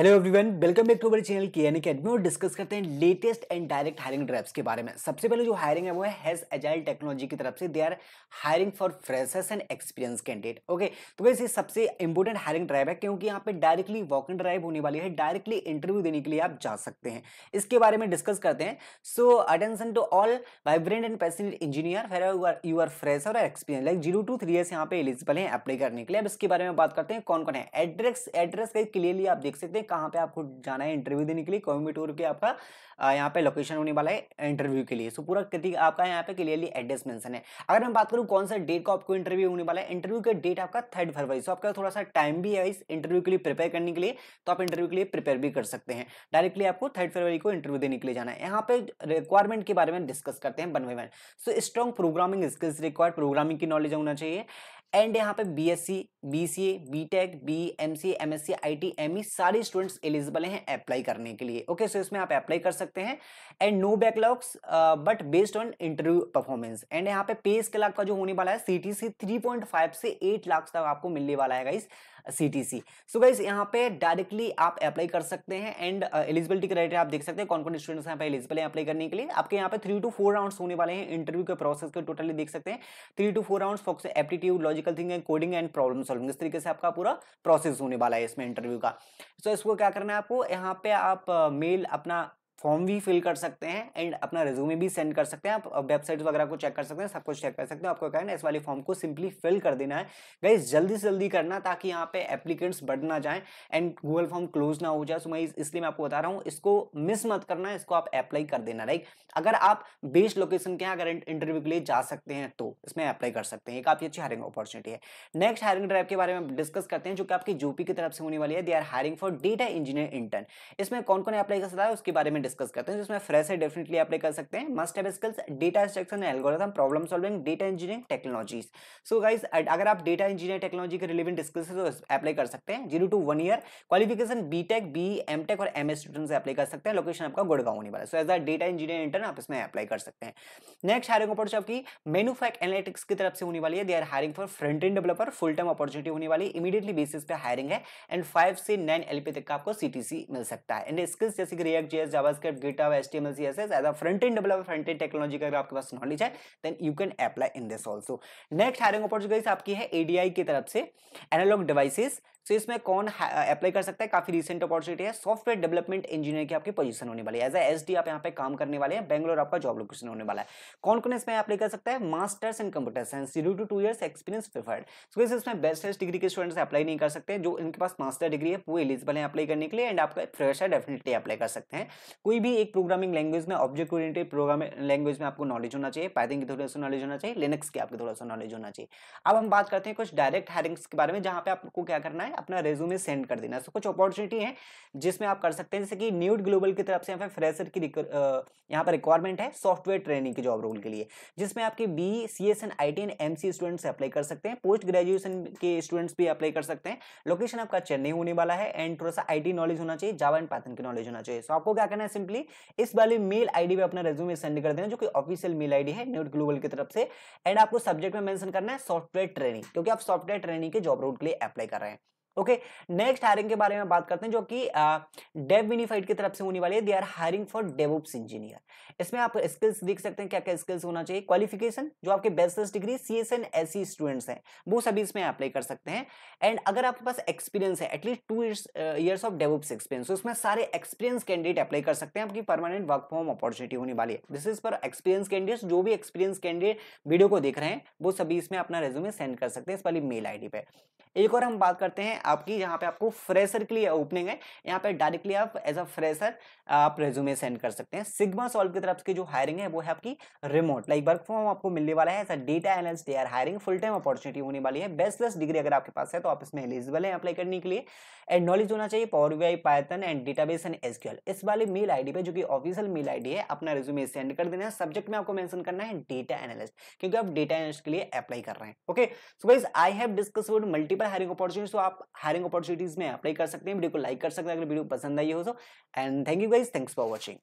hello everyone welcome back to our channel K N academy और discuss करते हैं latest and direct hiring drives के बारे में सबसे पहले जो हायरिंग है वो है हैज एजाइल टेक्नोलॉजी की तरफ से they are hiring for freshers and experience candidate okay तो वैसे सबसे इंपॉर्टेंट हायरिंग ड्राइव है क्योंकि यहाँ पे डायरेक्टली वॉक इन ड्राइव होने वाली है डायरेक्टली इंटरव्यू देने के लिए आप जा सकते हैं इसके बारे में डिस्कस करते हैं so attention to all vibrant and passionate engineer for you are fresher और experience like zero to three years यहाँ पे एलिजिबल है अप्लाई करने के लिए अब इसके बारे में बात करते हैं कौन कौन है एड्रेस एड्रेस क्लियरली आप देख सकते हैं कहाँ पे आपको जाना है इंटरव्यू देने के लिए टूर के आपका यहाँ पे लोकेशन होने वाला है इंटरव्यू के लिए सो पूरा आपका यहाँ पे क्लियरली एड्रेस मेंशन है अगर मैं बात करूँ कौन सा डेट को आपको इंटरव्यू होने वाला है इंटरव्यू का डेट आपका थर्ड फरवरी सो आपका थोड़ा सा टाइम भी है इस इंटरव्यू के लिए प्रिपेयर करने के लिए तो आप इंटरव्यू के लिए प्रिपेयर भी कर सकते हैं डायरेक्टली आपको थर्ड फरवरी को इंटरव्यू देने के लिए जाना है यहाँ पे रिक्वायरमेंट के बारे में डिस्कस करते हैं one by one so strong programming skills required programming की नॉलेज होना चाहिए एंड यहाँ पे B B C A B tech B M C M S C I T M E सारे स्टूडेंट्स एलिजिबल हैं अप्लाई करने के लिए ओके सो इसमें आप अप्लाई कर सकते हैं and no backlogs but based on interview performance and यहाँ पे पे स्केल आपका जो होने वाला है C T C three point five से एट लाख तक आपको मिलने वाला है guys C T C so guys यहाँ पे डायरेक्टली आप अप्लाई कर सकते हैं एंड एलिजिबिलिटी क्राइटे आप देख सकते हैं कौन कौन स्टूडेंट्स यहाँ पे एलिजिबल है अप्लाई करने के लिए आपके यहाँ पे थ्री टू फोर राउंड्स होने वाले हैं इंटरव्यू के प्रोसेस के टोटली देख सकते हैं three two four rounds aptitude logical thing coding and problem solving इस तरीके से आपका पूरा प्रोसेस होने वाला है इसमें इंटरव्यू का सो so, इसको क्या करना है आपको यहाँ पे आप मेल अपना फॉर्म भी फिल कर सकते हैं एंड अपना रिज्यूमे भी सेंड कर सकते हैं आप वेबसाइट्स वगैरह को चेक कर सकते हैं सब कुछ चेक कर सकते हैं आपको क्या है इस वाले फॉर्म को सिंपली फिल कर देना है गाइज जल्दी से जल्दी करना ताकि यहाँ पे एप्लीकेंट्स बढ़ ना जाए एंड गूगल फॉर्म क्लोज ना हो जाए सो मैं इसलिए मैं आपको बता रहा हूँ इसको मिस मत करना है इसको आप अप्लाई कर देना राइट अगर आप बेस्ट लोकेशन के यहाँ अगर इंटरव्यू के लिए जा सकते हैं तो इसमें अप्लाई कर सकते हैं एक आपकी अच्छी हायरिंग अपॉर्चुनिटी है नेक्स्ट हायरिंग ड्राइव के बारे में डिस्कस करते हैं जो कि आपकी यूपी की तरफ से होने वाली है they are hiring for data engineer intern इसमें कौन कौन अप्लाई कर सकता है उसके बारे में डिस्कस करते हैं जिसमें फ्रेश है डेफिनेटली आप कर सकते हैं मस्ट है skills data structure algorithm problem solving data engineering technologies so guys अगर आप डेटा इंजीनियर टेक्नोलॉजी के रिलेवेंट स्किल्स तो अप्लाई कर सकते हैं zero to one year qualification B tech B M tech और एम एस स्टूडेंट से अप्लाई कर सकते हैं लोकेशन आपका गुड़गांव होने वाला है so as a data engineer intern आप इसमें अप्लाई कर सकते हैं नेक्स्ट हायरिंग अपॉर्चुनिटी आपकी मेनूफैक एनालिटिक्स की तरफ से होने वाली है they are hiring for front end developer full time opportunity होने वाली इमीडिएटली बेसिस पे हायरिंग है एंड फाइव से नाइन एलपी तक का आपको सीटीसी मिल सकता है एंड स्किल्स जैसे कि React JS Java JavaScript GitHub HTML CSS as a front end developer front end technology अगर आपके पास नॉलेज है then you can apply in this also next hiring opportunities आपकी है एडीआई की तरफ से एनालॉग डिवाइसेस सो इसमें कौन अप्लाई कर सकता है काफी रीसेंट अपॉर्चुनिटी है सॉफ्टवेयर डेवलपमेंट इंजीनियर की आपकी पोजीशन होने वाली है एज ए एस आप यहाँ पे काम करने वाले हैं बैंगलोर आपका जॉब लोकेशन होने वाला है कौन कौन इसमें अप्लाई कर सकता है masters in computer science zero to two years experience preferred इसमें बैचलर्स डिग्री के स्टूडेंट्स अप्लाई नहीं कर सकते जो इनके पास मास्टर डिग्री है वो एलिजिबल है अप्लाई करने के लिए एंड आपका फ्रेशर डेफिनेटली अप्लाई कर सकते हैं कोई भी एक प्रोग्रामिंग लैंग्वेज में ऑब्जेक्ट ओरिएंटेड प्रोग्रामिंग लैंग्वेज में आपको नॉलेज होना चाहिए पाइथन की थोड़ा सा नॉलेज होना चाहिए लिनक्स की आपको थोड़ा सा नॉलेज होना चाहिए अब हम बात करते हैं कुछ डायरेक्ट हायरिंग्स के बारे में जहाँ पे आपको क्या करना है अपना रेज्यूमे सेंड कर देना है कुछ अपॉर्चुनिटी है जिसमें आप कर सकते हैं जैसे कि न्यूड ग्लोबल की तरफ से यहाँ पर फ्रेशर की यहाँ पर रिक्वायरमेंट है सॉफ्टवेयर ट्रेनिंग के जॉब रोल के लिए जिसमें आपके B C S N I T and M C students apply कर सकते हैं पोस्ट ग्रेजुएशन के स्टूडेंट्स भी अप्लाई कर सकते हैं लोकेशन आपका चेन्नई होने वाला है एंड थोड़ा सा आई टी नॉलेज होना चाहिए जावा एंड पाथन की नॉलेज होना चाहिए सो आपको क्या करना है सिंपली इस वाले मेल आईडी पे अपना रेज्यूमे सेंड कर देना जो कि ऑफिशियल मेल आईडी है न्यूट ग्लोबल की तरफ से एंड आपको सब्जेक्ट में मेंशन करना है सॉफ्टवेयर ट्रेनिंग क्योंकि आप सॉफ्टवेयर ट्रेनिंग के जॉब रोड के लिए अप्लाई कर रहे हैं ओके नेक्स्ट हायरिंग के बारे में बात करते हैं जो कि डेव विनिफाइड की तरफ से होने वाली है they are hiring for DevOps engineer इसमें आप स्किल्स देख सकते हैं क्या क्या स्किल्स होना चाहिए क्वालिफिकेशन जो आपके bachelors degree C S N S C students हैं वो सभी इसमें अप्लाई कर सकते हैं एंड अगर आपके पास एक्सपीरियंस है at least two years of DevOps experience उसमें सारे एक्सपीरियंस कैंडिडेट अप्लाई कर सकते हैं आपकी परमानेंट वर्क फॉर्म अपॉर्चुनिटी होने वाली है दिस इज पर एक्सपीरियंस कैंडिडेट जो भी एक्सपीरियंस कैंडिडेट वीडियो को देख रहे हैं वो सभी इसमें अपना रेज्यूमे सेंड कर सकते हैं इस वाली मेल आई पे एक और हम बात करते हैं आपकी यहाँ पे आपको फ्रेशर के लिए ओपनिंग है यहाँ पे डायरेक्टली आप एज अ फ्रेशर आप रेज्यूमे सेंड कर सकते हैं सिग्मा सॉल्व की तरफ की जो हायरिंग है वो है आपकी रिमोट लाइक वर्क फ्रॉम आपको मिलने वाला है as a data analyst they are hiring full time opportunity होने वाली है बेसलेस डिग्री अगर आपके पास है तो आप इसमें एलिजिबल है अप्लाई करने के लिए एंड नॉलेज होना चाहिए power B I Python and database and SQL इस वाले मेल आईडी पे जो कि ऑफिशियल मेल आईडी है अपना रिज्यूमे सेंड कर देना है सब्जेक्ट में आपको मेंशन करना है डेटा एनालिस्ट क्योंकि आप डेटा एनलिस्ट के लिए अप्लाई कर रहे हैं okay so guys I have discussed multiple hiring opportunities तो आप हायरिंग अपॉर्चुनिटीज में अप्लाई कर सकते हैं वीडियो को लाइक कर सकते हैं अगर वीडियो पसंद आई हो तो and thank you guys thanks for watching